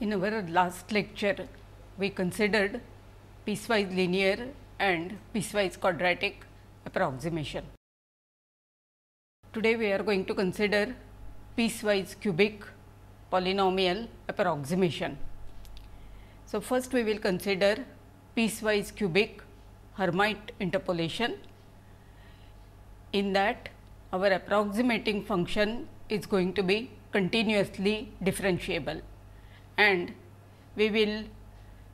In our last lecture, we considered piecewise linear and piecewise quadratic approximation. Today, we are going to consider piecewise cubic polynomial approximation. So, first we will consider piecewise cubic Hermite interpolation. In that, our approximating function is going to be continuously differentiable and we will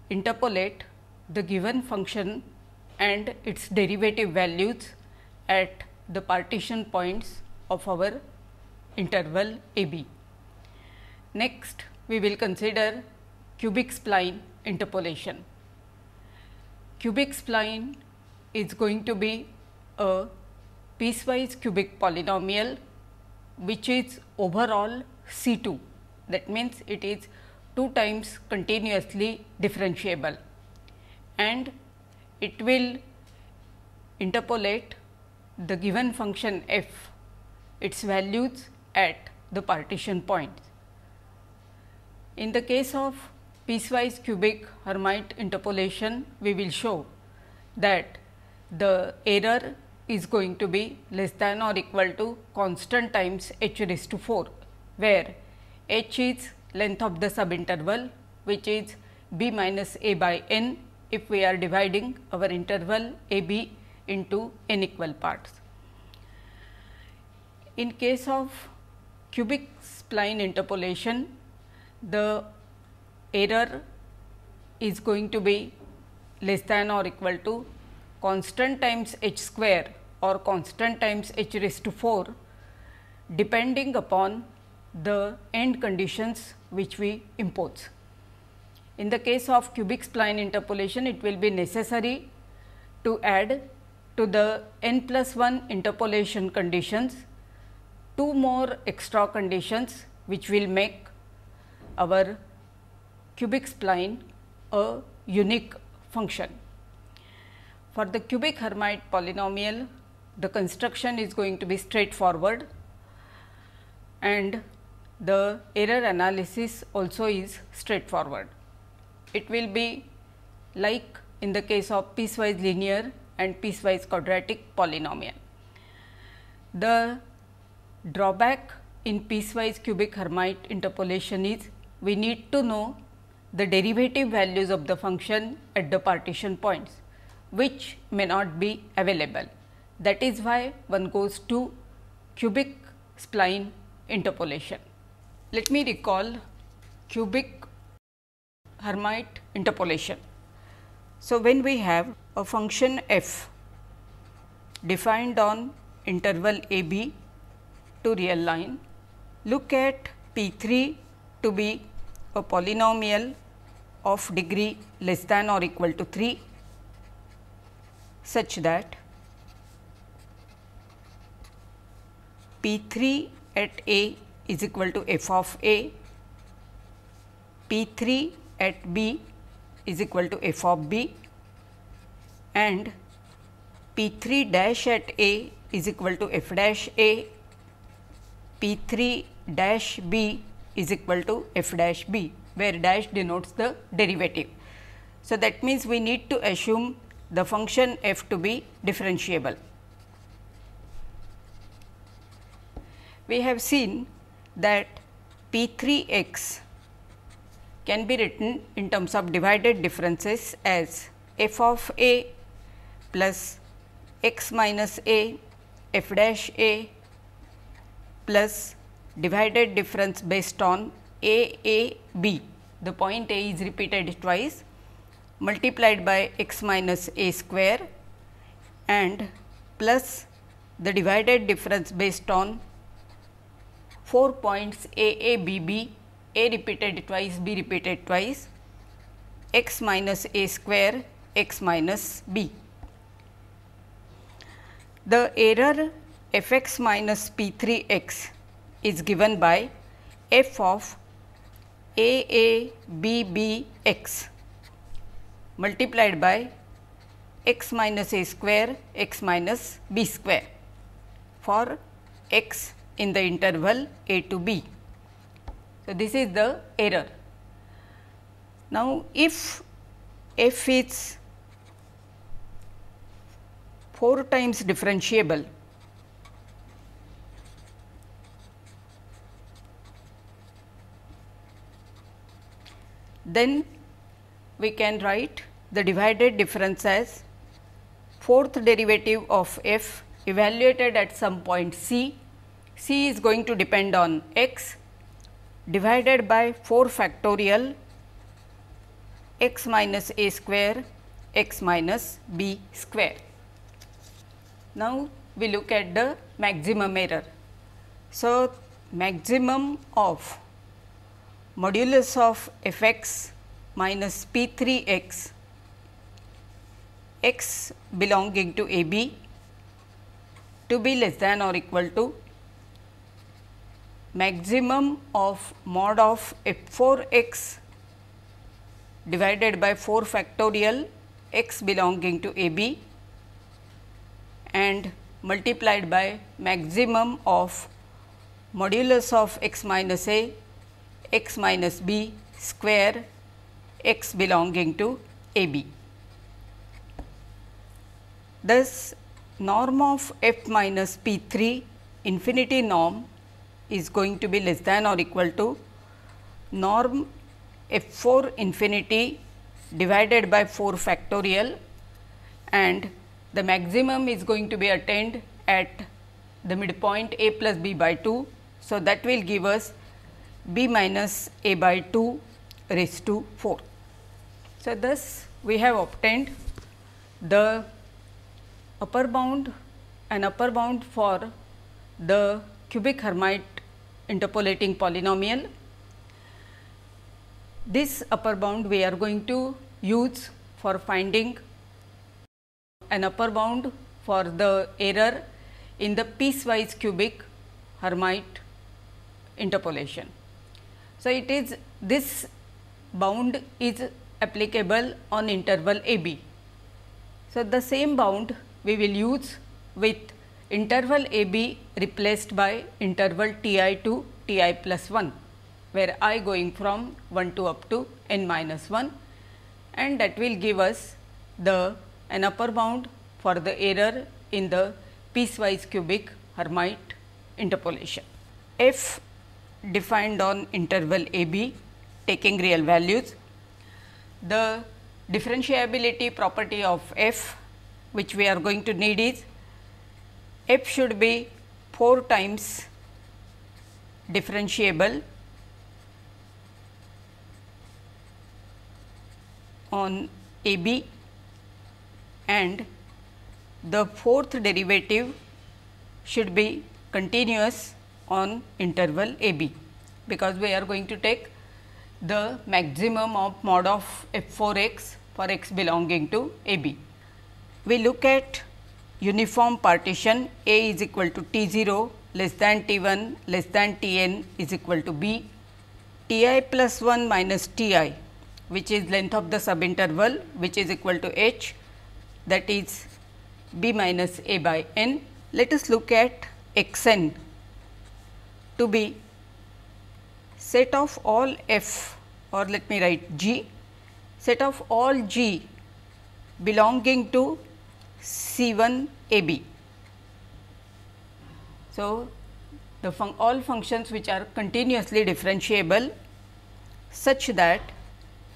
interpolate the given function and its derivative values at the partition points of our interval a b. Next, we will consider cubic spline interpolation. Cubic spline is going to be a piecewise cubic polynomial which is overall C 2 that means, it is 2 times continuously differentiable and it will interpolate the given function f its values at the partition points. In the case of piecewise cubic Hermite interpolation, we will show that the error is going to be less than or equal to constant times h raised to 4, where h is length of the subinterval which is b minus a by n if we are dividing our interval a b into n equal parts. In case of cubic spline interpolation, the error is going to be less than or equal to constant times h square or constant times h raised to 4 depending upon the end conditions which we impose. In the case of cubic spline interpolation, it will be necessary to add to the n plus 1 interpolation conditions two more extra conditions which will make our cubic spline a unique function. For the cubic Hermite polynomial, the construction is going to be straightforward and the error analysis also is straightforward. It will be like in the case of piecewise linear and piecewise quadratic polynomial. The drawback in piecewise cubic Hermite interpolation is we need to know the derivative values of the function at the partition points which may not be available. That is why one goes to cubic spline interpolation. Let me recall cubic Hermite interpolation. So, when we have a function f defined on interval a b to real line, look at p 3 to be a polynomial of degree less than or equal to 3 such that p 3 at a is equal to f of a, p 3 at b is equal to f of b and p 3 dash at a is equal to f dash a, p 3 dash b is equal to f dash b, where dash denotes the derivative. So, that means, we need to assume the function f to be differentiable. We have seen that P3x can be written in terms of divided differences as f of a plus x minus a f dash a plus divided difference based on a a b the point a is repeated twice multiplied by x minus a square and plus the divided difference based on 4 points A A B B, A repeated twice, B repeated twice, x minus A square, x minus B. The error f x minus p 3 x is given by f of A A B B x multiplied by x minus a square x minus b square for x in the interval a to b. So, this is the error. Now, if f is 4 times differentiable then we can write the divided difference as fourth derivative of f evaluated at some point c C is going to depend on x divided by 4 factorial x minus a square x minus b square. Now, we look at the maximum error. So, maximum of modulus of f x minus p 3 x x belonging to a b to be less than or equal to maximum of mod of f 4 x divided by 4 factorial x belonging to a b and multiplied by maximum of modulus of x minus a x minus b square x belonging to a b. Thus, norm of f minus p 3 infinity norm is going to be less than or equal to norm f 4 infinity divided by 4 factorial and the maximum is going to be attained at the midpoint a plus b by 2. So, that will give us b minus a by 2 raised to 4. So, thus we have obtained the upper bound and upper bound for the cubic Hermite interpolating polynomial. This upper bound we are going to use for finding an upper bound for the error in the piecewise cubic Hermite interpolation. So, it is this bound is applicable on interval a b. So, the same bound we will use with interval AB replaced by interval Ti to Ti plus 1 where i going from 1 to up to n minus 1 and that will give us the an upper bound for the error in the piecewise cubic Hermite interpolation. F defined on interval AB taking real values. The differentiability property of f which we are going to need is f should be 4 times differentiable on AB and the fourth derivative should be continuous on interval AB because we are going to take the maximum of mod of f 4 x for x belonging to AB. We look at uniform partition A is equal to T 0 less than T 1 less than T n is equal to B, T i plus 1 minus T i which is length of the subinterval which is equal to h that is b minus a by n. Let us look at x n to be set of all f or let me write g set of all g belonging to C1AB. So, the fun all functions which are continuously differentiable such that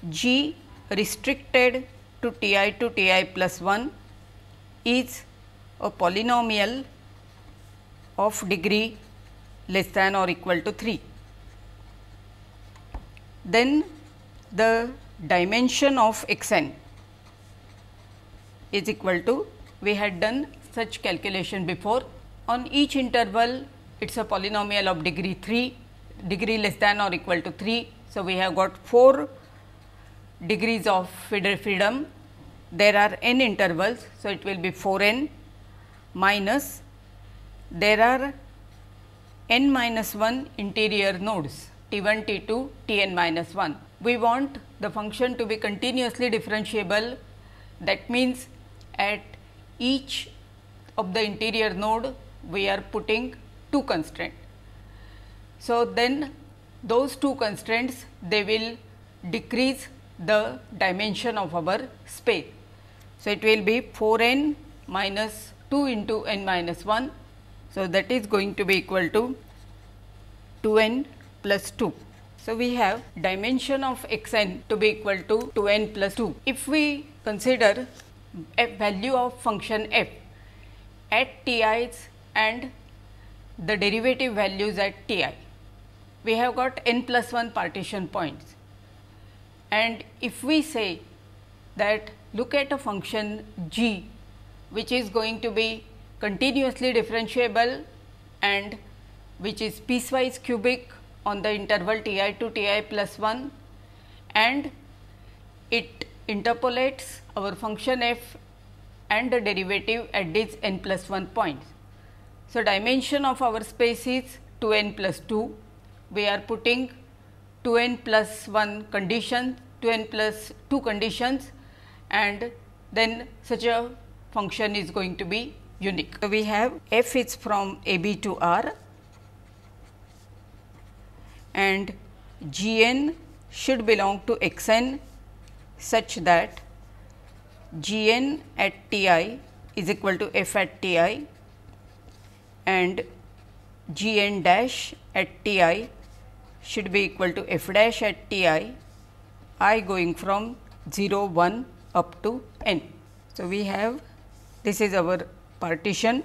G restricted to T i to T i plus 1 is a polynomial of degree less than or equal to 3. Then the dimension of x n is equal to we had done such calculation before. On each interval, it is a polynomial of degree 3, degree less than or equal to 3. So, we have got 4 degrees of freedom. There are n intervals. So, it will be 4 n minus there are n minus 1 interior nodes t 1, t 2, t n minus 1. We want the function to be continuously differentiable that means at each of the interior node we are putting two constraint. So, then those two constraints they will decrease the dimension of our space. So, it will be 4 n minus 2 into n minus 1. So, that is going to be equal to 2 n plus 2. So, we have dimension of x n to be equal to 2 n plus 2. If we consider value of function f at ti's and the derivative values at ti. We have got n plus 1 partition points and if we say that look at a function g which is going to be continuously differentiable and which is piecewise cubic on the interval t i to t i plus 1 and it interpolates our function f and the derivative at this n plus 1 point. So, dimension of our space is 2 n plus 2. We are putting 2 n plus 1 condition, 2 n plus 2 conditions and then such a function is going to be unique. So, we have f is from a b to r and g n should belong to x n such that Gn at Ti is equal to f at Ti and Gn dash at Ti should be equal to f dash at Ti i going from 0 1 up to n. So, we have this is our partition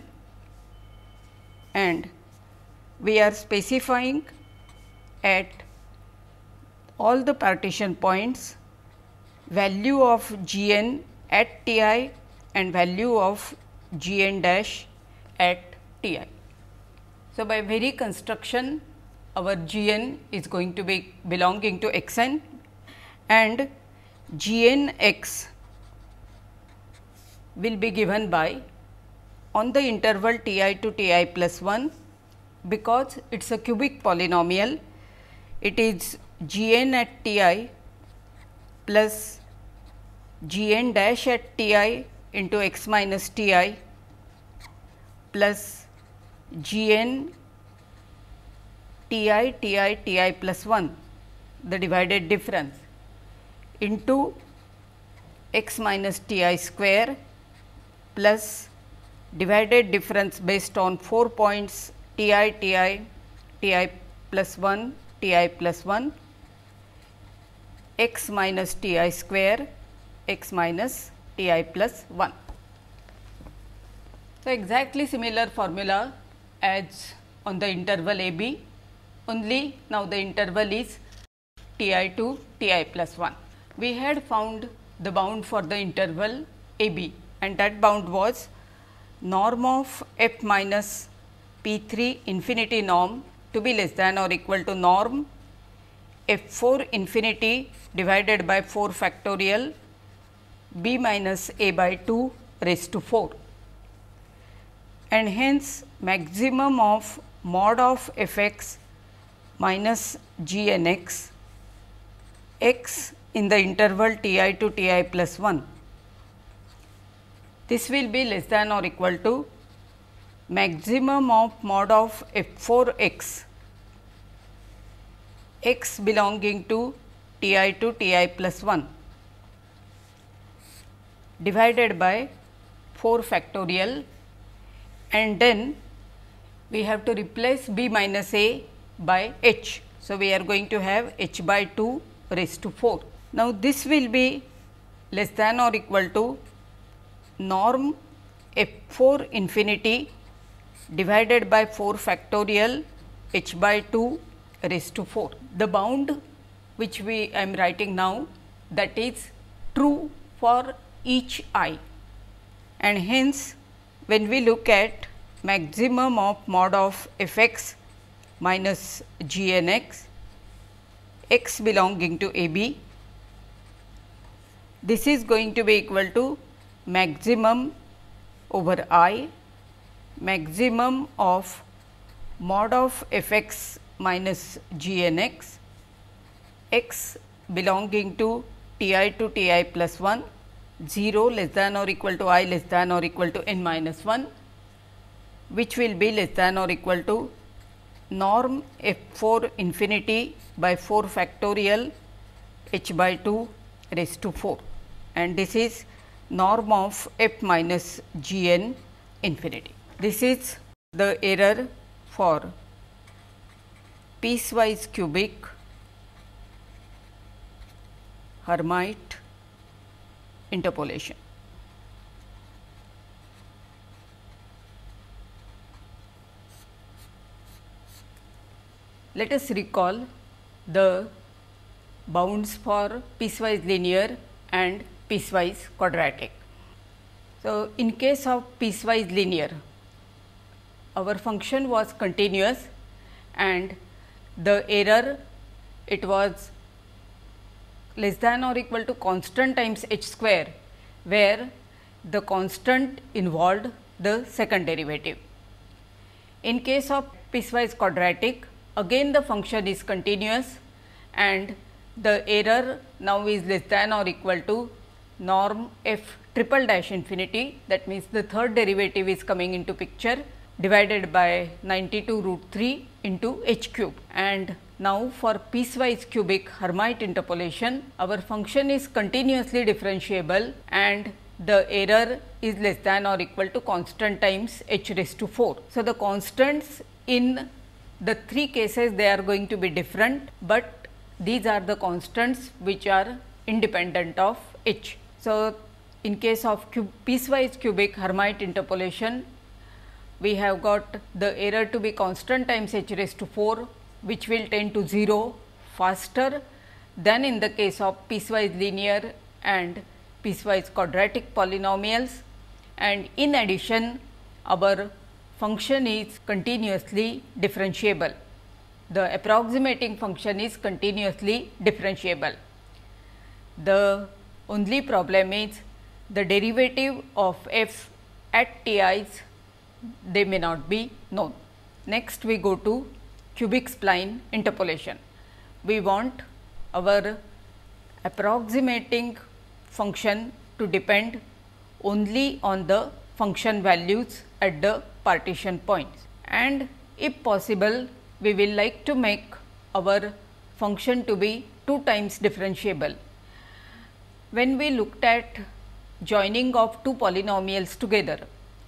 and we are specifying at all the partition points value of g n at t i and value of g n dash at t i. So, by very construction our g n is going to be belonging to x n and g n x will be given by on the interval t i to t i plus 1 because it is a cubic polynomial it is g n at t i plus g n dash at t i into x minus t i plus g n t i t i t i plus 1 the divided difference into x minus t i square plus divided difference based on 4 points t i t i t i plus 1 t i plus 1 x minus t i square x minus t i plus 1. So, exactly similar formula as on the interval a b only now the interval is t i to t i plus 1. We had found the bound for the interval a b and that bound was norm of f minus p 3 infinity norm to be less than or equal to norm f 4 infinity divided by 4 factorial b minus a by 2 raised to 4 and hence maximum of mod of f x minus g n x x in the interval t i to t i plus 1. This will be less than or equal to maximum of mod of f 4 x x belonging to t i to t i plus 1 divided by 4 factorial and then we have to replace b minus a by h. So, we are going to have h by 2 raised to 4. Now, this will be less than or equal to norm f 4 infinity divided by 4 factorial h by 2 raised to 4. The bound which we I am writing now that is true for each i, and hence when we look at maximum of mod of f x minus g n x, x belonging to a b, this is going to be equal to maximum over i maximum of mod of f x minus g n x, x belonging to t i to t i plus 1 0 less than or equal to i less than or equal to n minus 1, which will be less than or equal to norm f 4 infinity by 4 factorial h by 2 raised to 4 and this is norm of f minus g n infinity. This is the error for piecewise cubic Hermite interpolation. Let us recall the bounds for piecewise linear and piecewise quadratic. So, in case of piecewise linear, our function was continuous and the error it was less than or equal to constant times h square, where the constant involved the second derivative. In case of piecewise quadratic, again the function is continuous and the error now is less than or equal to norm f triple dash infinity that means the third derivative is coming into picture divided by 92 root 3 into h cube. And now for piecewise cubic Hermite interpolation, our function is continuously differentiable and the error is less than or equal to constant times h raised to 4. So, the constants in the three cases they are going to be different, but these are the constants which are independent of h. So, in case of cube, piecewise cubic Hermite interpolation, we have got the error to be constant times h raised to 4 which will tend to 0 faster than in the case of piecewise linear and piecewise quadratic polynomials and in addition our function is continuously differentiable. The approximating function is continuously differentiable. The only problem is the derivative of f at t i's they may not be known. Next we go to cubic spline interpolation. We want our approximating function to depend only on the function values at the partition points and if possible we will like to make our function to be 2 times differentiable. When we looked at joining of two polynomials together,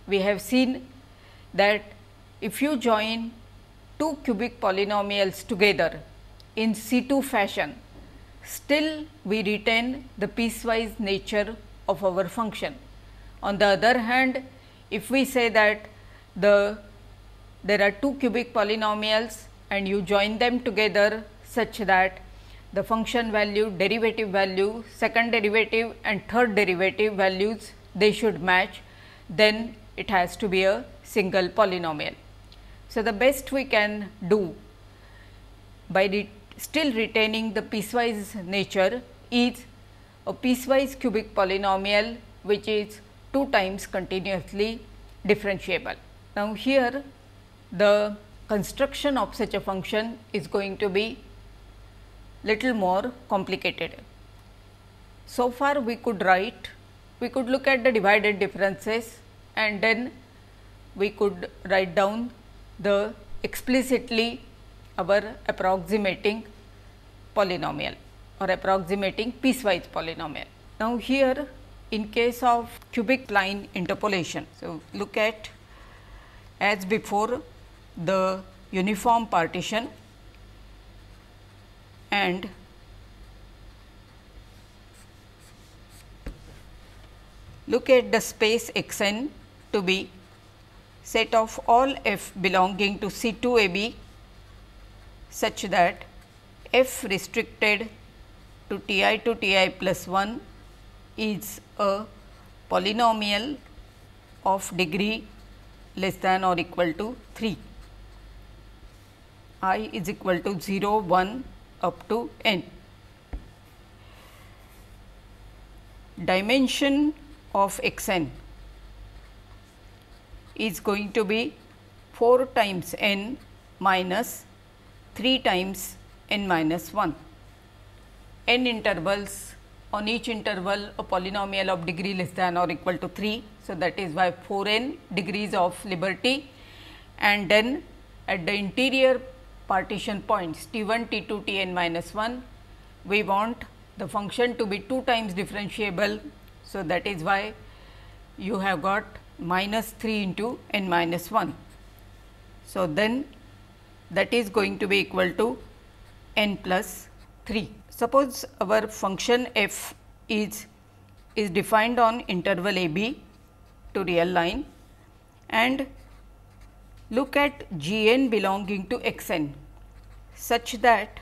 we have seen that if you join two cubic polynomials together in C2 fashion, still we retain the piecewise nature of our function. On the other hand, if we say that the there are two cubic polynomials and you join them together such that the function value, derivative value, second derivative and third derivative values they should match, then it has to be a single polynomial. So, the best we can do by re still retaining the piecewise nature is a piecewise cubic polynomial which is 2 times continuously differentiable. Now, here the construction of such a function is going to be little more complicated. So far we could write, we could look at the divided differences and then we could write down the explicitly our approximating polynomial or approximating piecewise polynomial. Now, here in case of cubic line interpolation. So, look at as before the uniform partition and look at the space x n to be set of all f belonging to C 2 A B such that f restricted to T i to T i plus 1 is a polynomial of degree less than or equal to 3 i is equal to 0 1 up to n. Dimension of x n is going to be 4 times n minus 3 times n minus 1. n intervals on each interval a polynomial of degree less than or equal to 3. So, that is why 4 n degrees of liberty and then at the interior partition points t 1, t 2, t n minus 1 we want the function to be 2 times differentiable. So, that is why you have got minus 3 into n minus 1. So, then that is going to be equal to n plus 3. Suppose our function f is, is defined on interval a b to real line and look at g n belonging to x n such that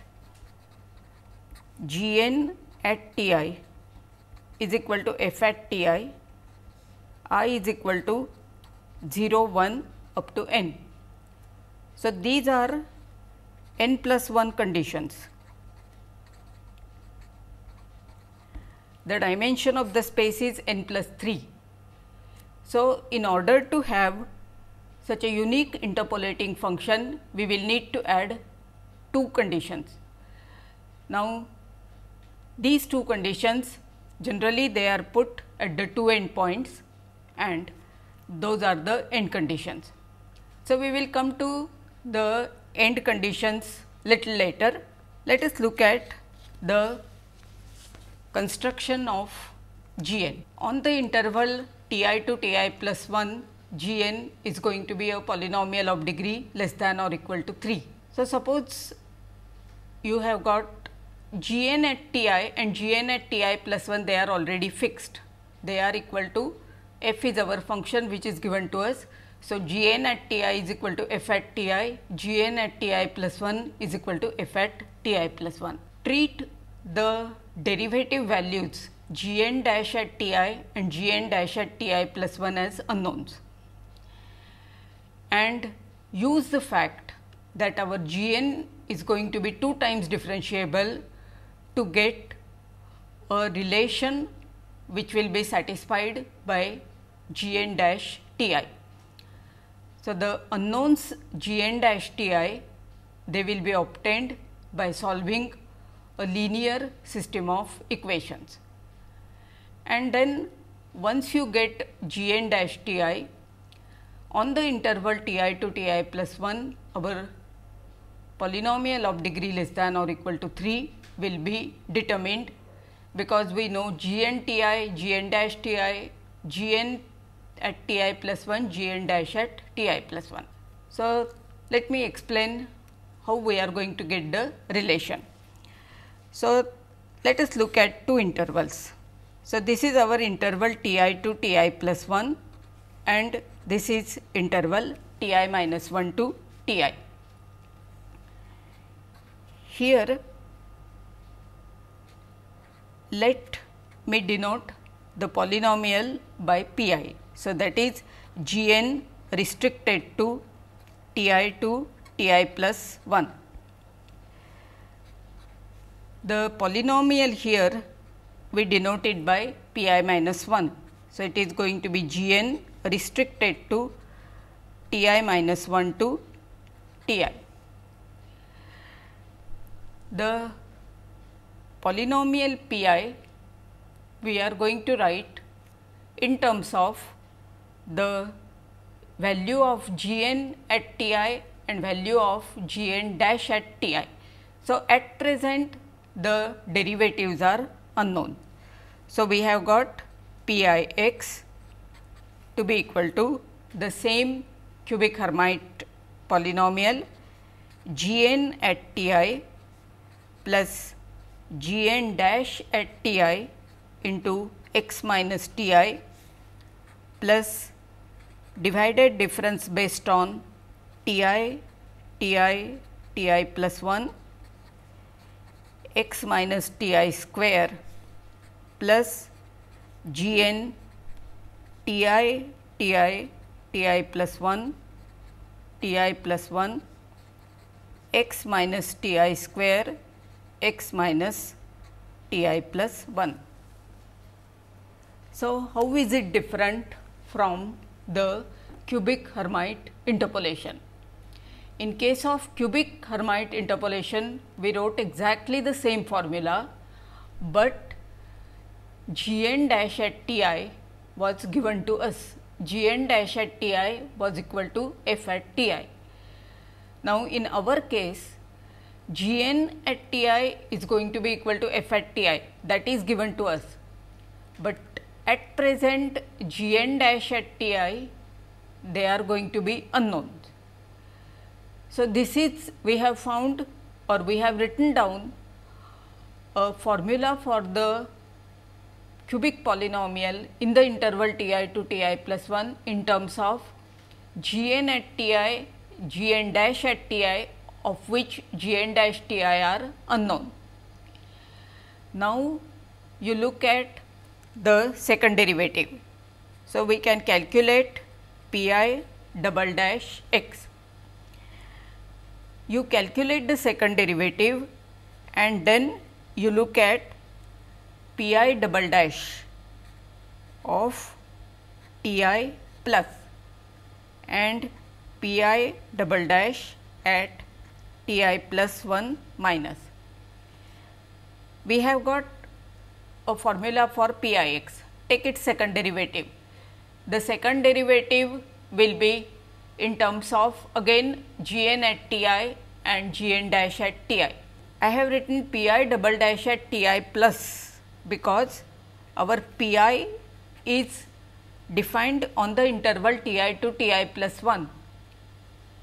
g n at t i is equal to f at t i i is equal to 0 1 up to n. So, these are n plus 1 conditions. The dimension of the space is n plus 3. So, in order to have such a unique interpolating function, we will need to add two conditions. Now, these two conditions generally they are put at the two end points and those are the end conditions. So, we will come to the end conditions little later. Let us look at the construction of Gn. On the interval T i to T i plus 1, Gn is going to be a polynomial of degree less than or equal to 3. So, suppose you have got Gn at T i and Gn at T i plus 1, they are already fixed. They are equal to f is our function which is given to us. So, g n at t i is equal to f at t i, g n at t i plus 1 is equal to f at t i plus 1. Treat the derivative values g n dash at t i and g n dash at t i plus 1 as unknowns and use the fact that our g n is going to be 2 times differentiable to get a relation which will be satisfied by Gn dash Ti. So, the unknowns Gn dash Ti they will be obtained by solving a linear system of equations. And then once you get Gn dash Ti on the interval Ti to Ti plus 1 our polynomial of degree less than or equal to 3 will be determined because we know Gn Ti, Gn dash Ti, Gn at T i plus 1, G n dash at T i plus 1. So, let me explain how we are going to get the relation. So, let us look at two intervals. So, this is our interval T i to T i plus 1 and this is interval T i minus 1 to T i. Here let me denote the polynomial by P i so, that is G n restricted to T i to T i plus 1. The polynomial here we denote it by P i minus 1. So, it is going to be G n restricted to T i minus 1 to T i. The polynomial P i we are going to write in terms of the value of g n at t i and value of g n dash at t i. So, at present the derivatives are unknown. So, we have got p i x to be equal to the same cubic Hermite polynomial g n at t i plus g n dash at t i into x minus t i plus divided difference based on T i, T i, T i plus 1 x minus T i square plus G n T i, T i, T i plus 1 T i plus 1 x minus T i square x minus T i plus 1. So, how is it different from the cubic Hermite interpolation. In case of cubic Hermite interpolation, we wrote exactly the same formula, but g n dash at t i was given to us. g n dash at t i was equal to f at t i. Now, in our case, g n at t i is going to be equal to f at t i that is given to us, but at present g n dash at t i they are going to be unknown. So, this is we have found or we have written down a formula for the cubic polynomial in the interval t i to t i plus 1 in terms of g n at t i, g n dash at t i of which g n dash t i are unknown. Now, you look at the second derivative. So, we can calculate p i double dash x. You calculate the second derivative and then you look at p i double dash of t i plus and p i double dash at t i plus 1 minus. We have got a formula for Pix, take its second derivative. The second derivative will be in terms of again Gn at Ti and Gn dash at t i. I have written Pi double dash at Ti plus because our Pi is defined on the interval Ti to Ti plus 1.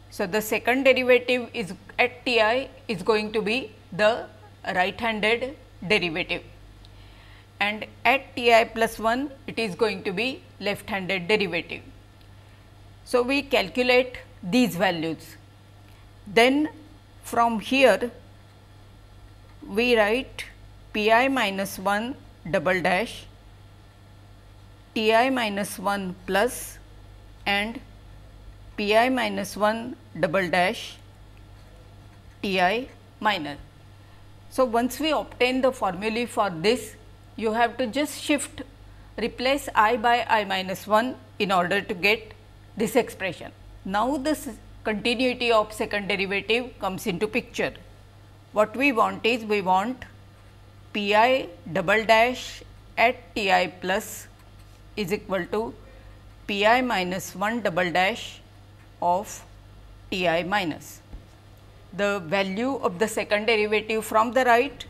So, the second derivative is at Ti is going to be the right handed derivative and at t i plus 1 it is going to be left handed derivative. So, we calculate these values. Then from here we write p i minus 1 double dash t i minus 1 plus and p i minus 1 double dash t i minus. So, once we obtain the formulae for this you have to just shift replace i by i minus 1 in order to get this expression. Now, this continuity of second derivative comes into picture. What we want is we want p i double dash at t i plus is equal to p i minus 1 double dash of t i minus. The value of the second derivative from the right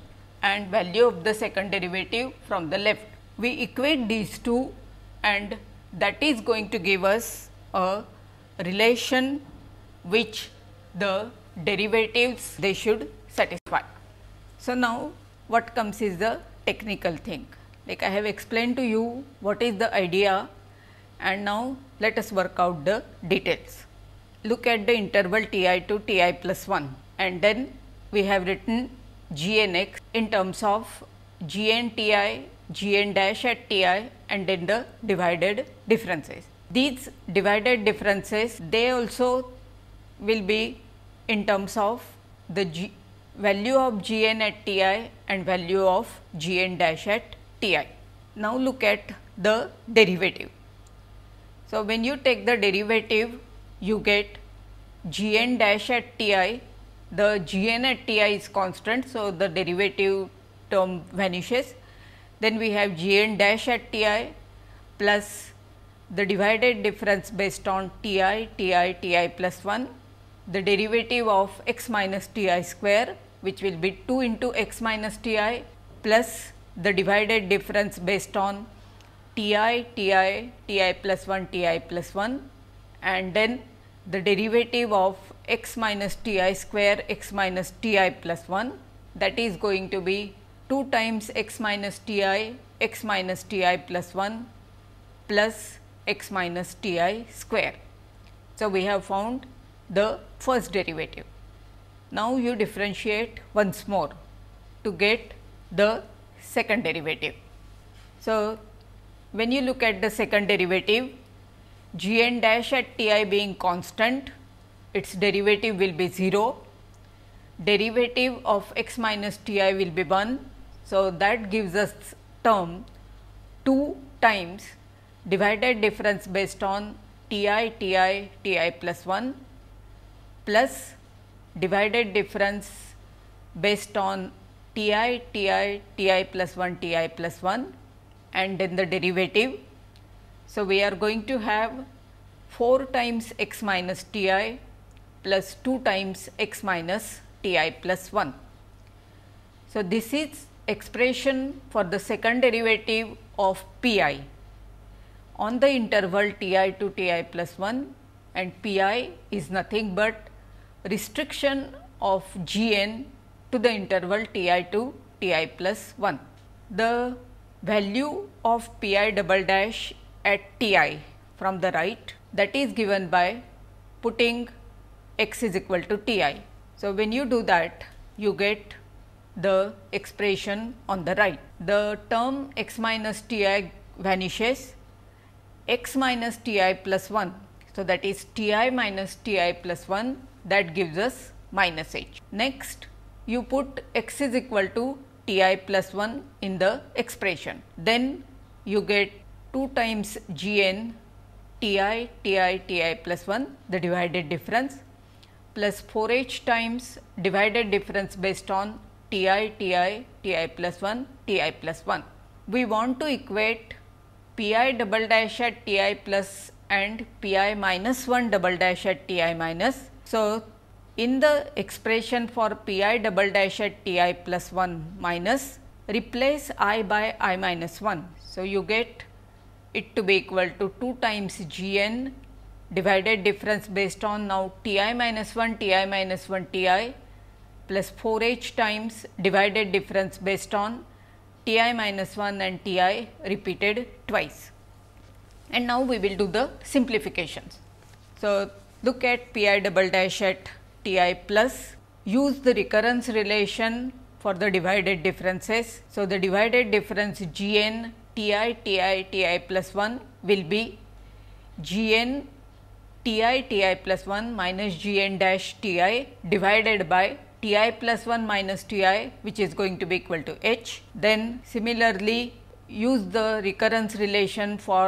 and value of the second derivative from the left. We equate these two and that is going to give us a relation which the derivatives they should satisfy. So, now what comes is the technical thing like I have explained to you what is the idea and now let us work out the details. Look at the interval T i to T i plus 1 and then we have written GNX in terms of GNTI, GN dash at TI and in the divided differences. These divided differences they also will be in terms of the G value of Gn at Ti and value of Gn dash at Ti. Now, look at the derivative. So, when you take the derivative, you get Gn dash at Ti the gn at ti is constant. So, the derivative term vanishes. Then we have gn dash at ti plus the divided difference based on ti, ti, ti plus 1, the derivative of x minus ti square which will be 2 into x minus ti plus the divided difference based on ti, ti, ti plus 1, ti plus 1 and then the derivative of x minus t i square x minus t i plus 1 that is going to be 2 times x minus t i x minus t i plus 1 plus x minus t i square. So, we have found the first derivative. Now, you differentiate once more to get the second derivative. So, when you look at the second derivative, g n dash at t i being constant, its derivative will be 0, derivative of x minus t i will be 1. So, that gives us term 2 times divided difference based on t i t i t i plus 1 plus divided difference based on t i t i t i plus 1 t i plus 1 and then the derivative. So, we are going to have 4 times x minus t i plus 2 times x minus t i plus 1. So, this is expression for the second derivative of p i on the interval t i to t i plus 1 and p i is nothing but restriction of g n to the interval t i to t i plus 1. The value of p i double dash at t i from the right that is given by putting x is equal to t i. So, when you do that you get the expression on the right. The term x minus t i vanishes x minus t i plus 1. So, that is t i minus t i plus 1 that gives us minus h. Next you put x is equal to t i plus 1 in the expression. Then you get 2 times g n t i t i t i plus 1 the divided difference plus 4H times divided difference based on Ti, Ti, Ti plus 1, Ti plus 1. We want to equate Pi double dash at Ti plus and Pi minus 1 double dash at Ti minus. So, in the expression for Pi double dash at Ti plus 1 minus, replace I by I minus 1. So, you get it to be equal to 2 times Gn divided difference based on now T i minus 1 T i minus 1 T i plus 4 h times divided difference based on T i minus 1 and T i repeated twice. And now, we will do the simplifications. So, look at P i double dash at T i plus use the recurrence relation for the divided differences. So, the divided difference G n T i T i T i plus 1 will be G n ti ti plus 1 minus gn dash ti divided by ti plus 1 minus ti which is going to be equal to h. Then similarly use the recurrence relation for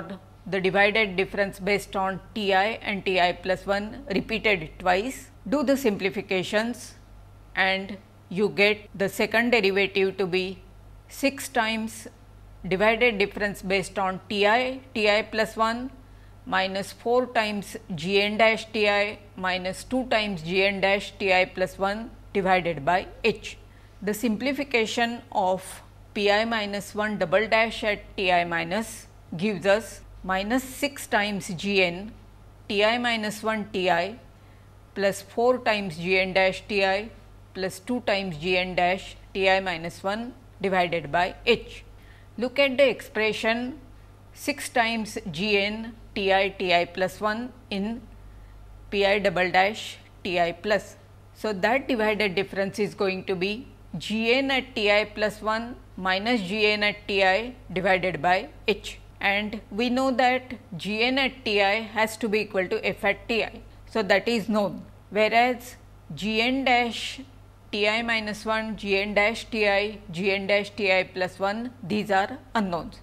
the divided difference based on ti and ti plus 1 repeated twice. Do the simplifications and you get the second derivative to be 6 times divided difference based on ti, ti plus 1 minus 4 times g n dash t i minus 2 times g n dash t i plus 1 divided by h. The simplification of p i minus 1 double dash at t i minus gives us minus 6 times g n t i minus 1 t i plus 4 times g n dash t i plus 2 times g n dash t i minus 1 divided by h. Look at the expression 6 times g n ti ti plus 1 in pi double dash ti plus. So, that divided difference is going to be gn at ti plus 1 minus gn at ti divided by h and we know that gn at ti has to be equal to f at ti. So, that is known whereas gn dash ti minus 1, gn dash ti, gn dash ti plus 1 these are unknowns.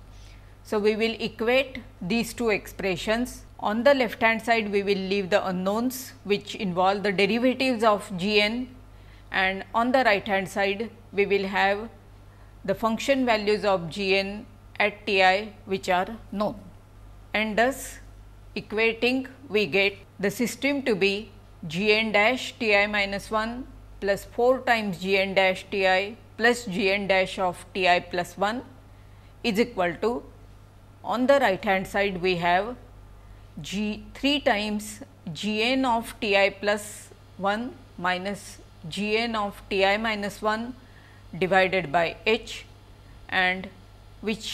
So, we will equate these two expressions. On the left hand side, we will leave the unknowns which involve the derivatives of g n and on the right hand side, we will have the function values of g n at t i which are known. And thus, equating we get the system to be g n dash t i minus 1 plus 4 times g n dash t i plus g n dash of t i plus 1 is equal to on the right hand side we have g 3 times g n of t i plus 1 minus g n of t i minus 1 divided by h and which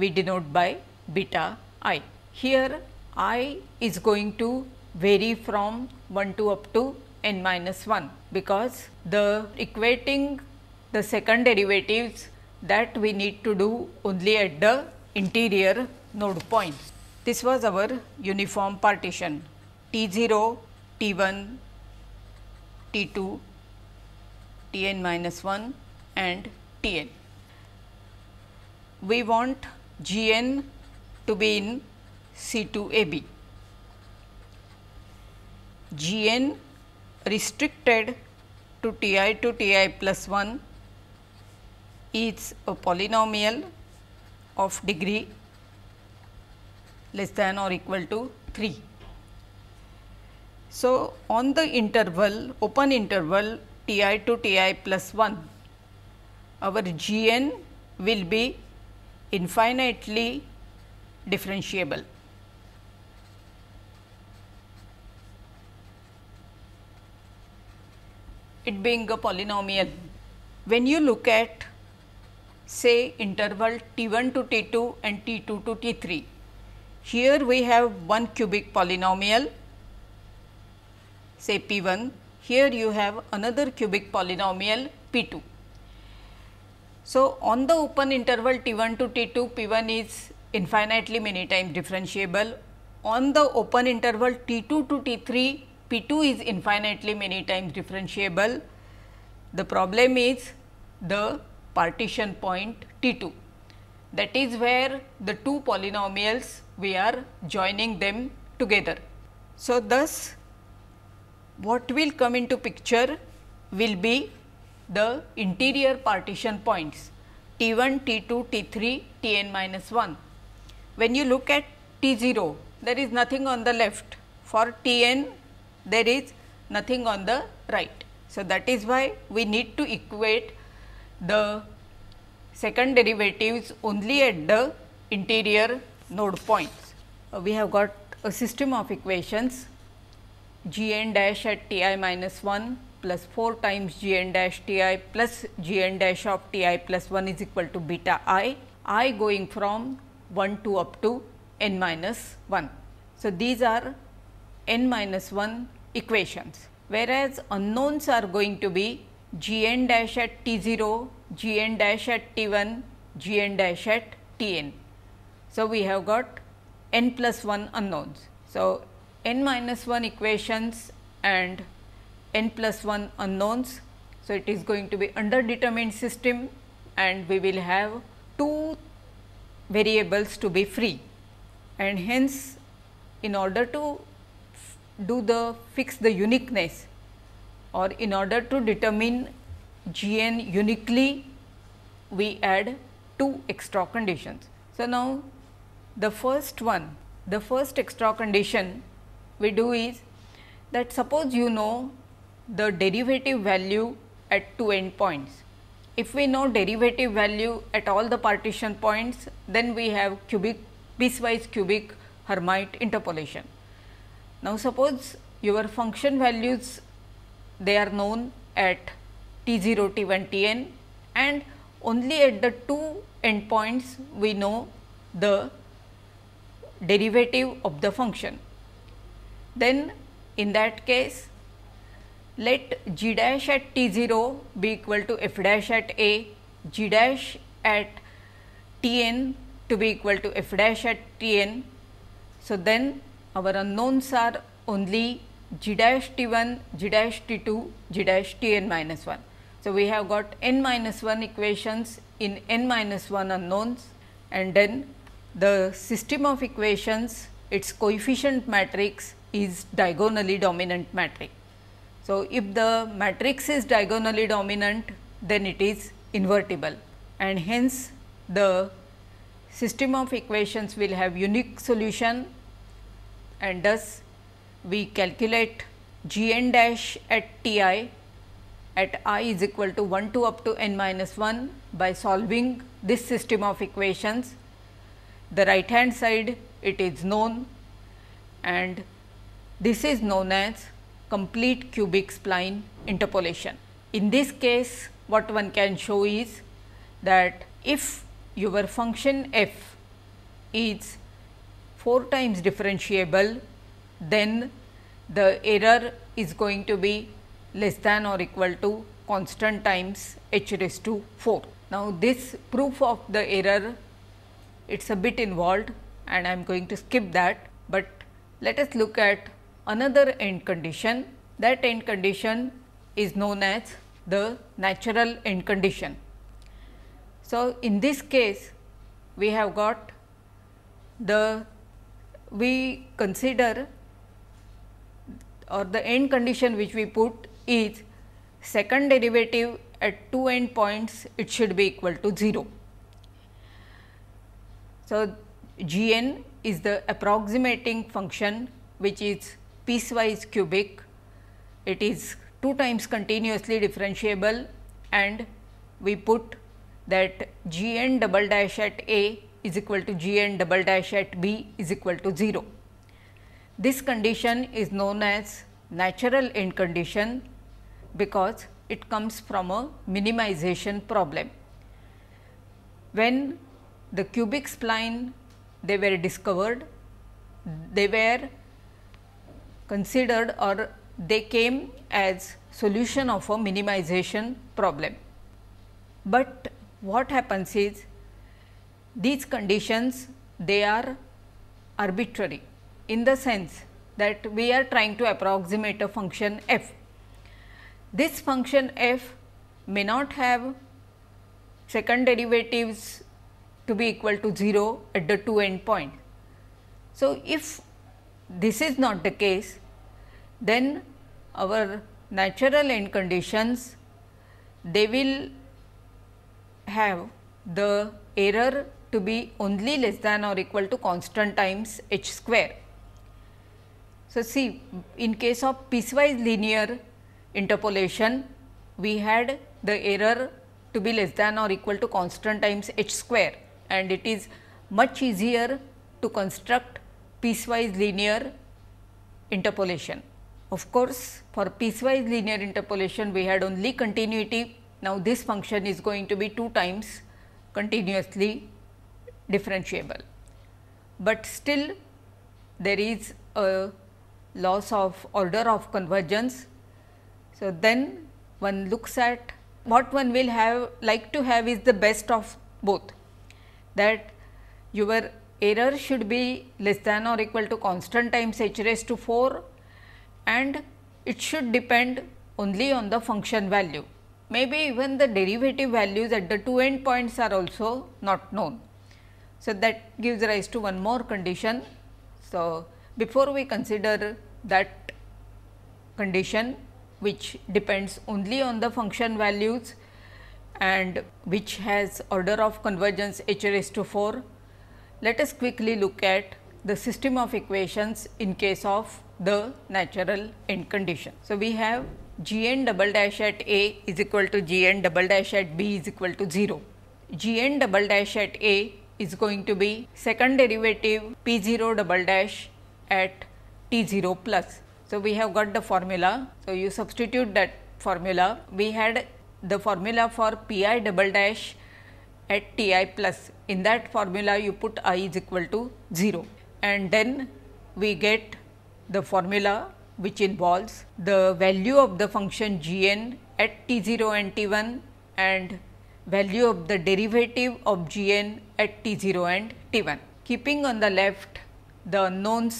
we denote by beta i. Here i is going to vary from 1 to up to n minus 1 because the equating the second derivatives that we need to do only at the interior node points. This was our uniform partition T0, T1, T2, Tn minus 1 and Tn. We want Gn to be in C2AB. Gn restricted to Ti to Ti plus 1 is a polynomial of degree less than or equal to 3. So, on the interval open interval T i to T i plus 1 our G n will be infinitely differentiable. It being a polynomial. When you look at say interval T1 to T2 and T2 to T3. Here we have one cubic polynomial say P1, here you have another cubic polynomial P2. So, on the open interval T1 to T2, P1 is infinitely many times differentiable. On the open interval T2 to T3, P2 is infinitely many times differentiable. The problem is the partition point T2 that is where the two polynomials we are joining them together. So, thus what will come into picture will be the interior partition points T1, T2, T3, Tn minus 1. When you look at T0 there is nothing on the left for Tn there is nothing on the right. So, that is why we need to equate the second derivatives only at the interior node points. Uh, we have got a system of equations g n dash at t i minus 1 plus 4 times g n dash t i plus g n dash of t i plus 1 is equal to beta i, i going from 1 to up to n minus 1. So, these are n minus 1 equations, whereas unknowns are going to be gn dash at t0, gn dash at t1, gn dash at tn. So, we have got n plus 1 unknowns. So, n minus 1 equations and n plus 1 unknowns. So, it is going to be underdetermined system and we will have two variables to be free and hence in order to do the fix the uniqueness or in order to determine Gn uniquely we add two extra conditions. So, now the first one the first extra condition we do is that suppose you know the derivative value at two end points. If we know derivative value at all the partition points then we have cubic piecewise cubic Hermite interpolation. Now, suppose your function values they are known at T0, T1, Tn and only at the two endpoints we know the derivative of the function. Then in that case let g dash at t 0 be equal to f dash at a, g dash at t n to be equal to f dash at t n. So, then our unknowns are only g dash t1, g dash t2, g dash tn minus 1. So, we have got n minus 1 equations in n minus 1 unknowns and then the system of equations its coefficient matrix is diagonally dominant matrix. So, if the matrix is diagonally dominant then it is invertible and hence the system of equations will have unique solution and thus we calculate g n dash at t i at i is equal to 1 to up to n minus 1 by solving this system of equations. The right hand side it is known and this is known as complete cubic spline interpolation. In this case what one can show is that if your function f is 4 times differentiable then the error is going to be less than or equal to constant times h raised to 4. Now, this proof of the error it is a bit involved and I am going to skip that, but let us look at another end condition. That end condition is known as the natural end condition. So, in this case we have got the we consider or the end condition which we put is second derivative at two end points it should be equal to 0. So, g n is the approximating function which is piecewise cubic, it is 2 times continuously differentiable and we put that g n double dash at a is equal to g n double dash at b is equal to 0. This condition is known as natural end condition because it comes from a minimization problem. When the cubic spline they were discovered, they were considered or they came as solution of a minimization problem. But what happens is these conditions they are arbitrary in the sense that we are trying to approximate a function f. This function f may not have second derivatives to be equal to 0 at the two end point. So, if this is not the case, then our natural end conditions they will have the error to be only less than or equal to constant times h square. So, see in case of piecewise linear interpolation, we had the error to be less than or equal to constant times h square and it is much easier to construct piecewise linear interpolation. Of course, for piecewise linear interpolation we had only continuity. Now, this function is going to be 2 times continuously differentiable, but still there is a loss of order of convergence. So, then one looks at what one will have like to have is the best of both that your error should be less than or equal to constant times h raised to 4 and it should depend only on the function value. Maybe even the derivative values at the two end points are also not known. So, that gives rise to one more condition. So, before we consider that condition which depends only on the function values and which has order of convergence h raised to 4. Let us quickly look at the system of equations in case of the natural end condition. So, we have g n double dash at a is equal to g n double dash at b is equal to 0. g n double dash at a is going to be second derivative p 0 double dash at T 0 plus. So, we have got the formula. So, you substitute that formula. We had the formula for P i double dash at T i plus. In that formula, you put i is equal to 0 and then we get the formula which involves the value of the function g n at t 0 and t 1 and value of the derivative of g n at t 0 and t 1. Keeping on the left the unknowns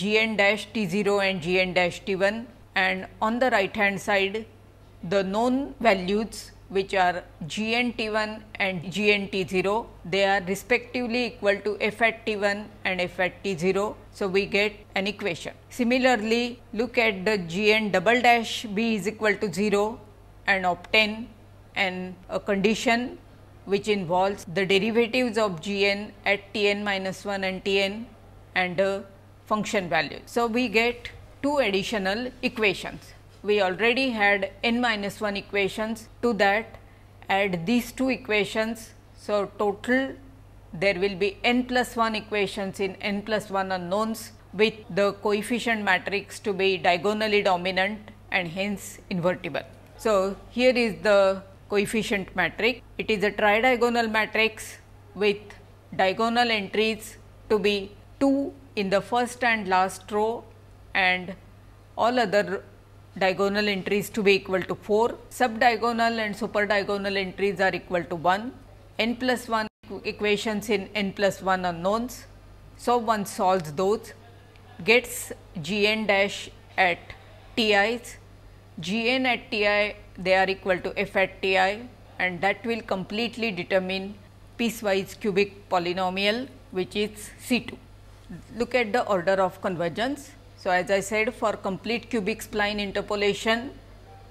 gn dash t0 and gn dash t1 and on the right hand side the known values which are gn t1 and gn t0 they are respectively equal to f at t1 and f at t0. So, we get an equation. Similarly, look at the gn double dash b is equal to 0 and obtain an a condition which involves the derivatives of gn at tn minus 1 and tn and uh, function value. So, we get two additional equations. We already had n minus 1 equations to that add these two equations. So, total there will be n plus 1 equations in n plus 1 unknowns with the coefficient matrix to be diagonally dominant and hence invertible. So, here is the coefficient matrix. It is a tridiagonal matrix with diagonal entries to be 2 in the first and last row and all other diagonal entries to be equal to 4, subdiagonal and superdiagonal entries are equal to 1, n plus 1 equations in n plus 1 unknowns. So, one solves those, gets gn dash at ti's, gn at ti they are equal to f at ti and that will completely determine piecewise cubic polynomial which is C2 look at the order of convergence. So, as I said for complete cubic spline interpolation,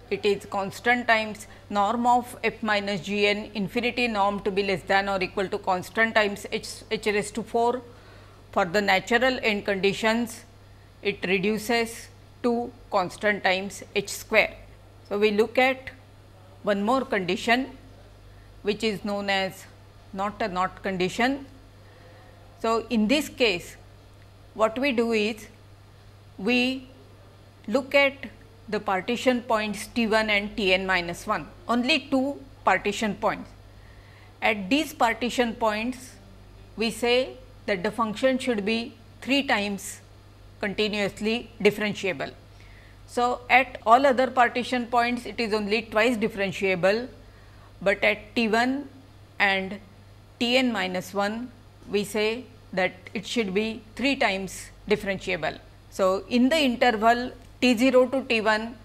it is constant times norm of f minus g n infinity norm to be less than or equal to constant times h, h to 4. For the natural end conditions, it reduces to constant times h square. So, we look at one more condition which is known as not a not condition. So, in this case what we do is we look at the partition points T1 and Tn minus 1, only two partition points. At these partition points, we say that the function should be 3 times continuously differentiable. So, at all other partition points, it is only twice differentiable, but at T1 and Tn minus 1, we say that it should be 3 times differentiable. So, in the interval t 0 to t 1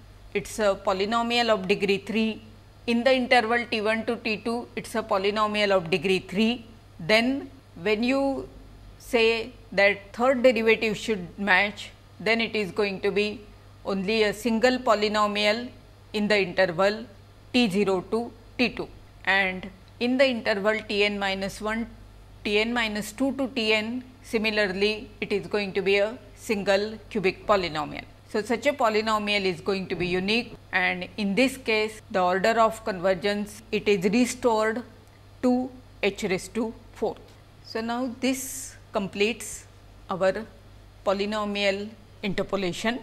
it is a polynomial of degree 3, in the interval t 1 to t 2 it is a polynomial of degree 3. Then when you say that third derivative should match then it is going to be only a single polynomial in the interval t 0 to t 2 and in the interval t n minus 1 Tn minus 2 to Tn similarly it is going to be a single cubic polynomial. So, such a polynomial is going to be unique and in this case the order of convergence it is restored to h raised to 4. So, now this completes our polynomial interpolation.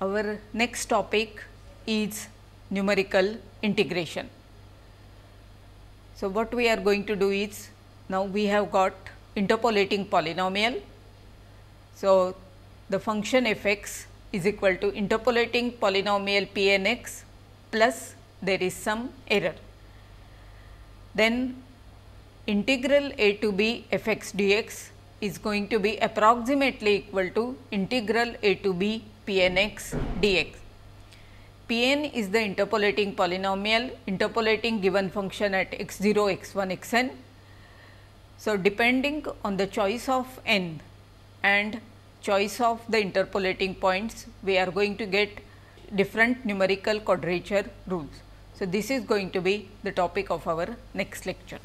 Our next topic is numerical integration. So, what we are going to do is now we have got interpolating polynomial. So, the function f x is equal to interpolating polynomial p n x plus there is some error. Then integral a to b f x dx is going to be approximately equal to integral a to b p n x dx. Pn is the interpolating polynomial interpolating given function at x0, x1, xn. So, depending on the choice of n and choice of the interpolating points, we are going to get different numerical quadrature rules. So, this is going to be the topic of our next lecture.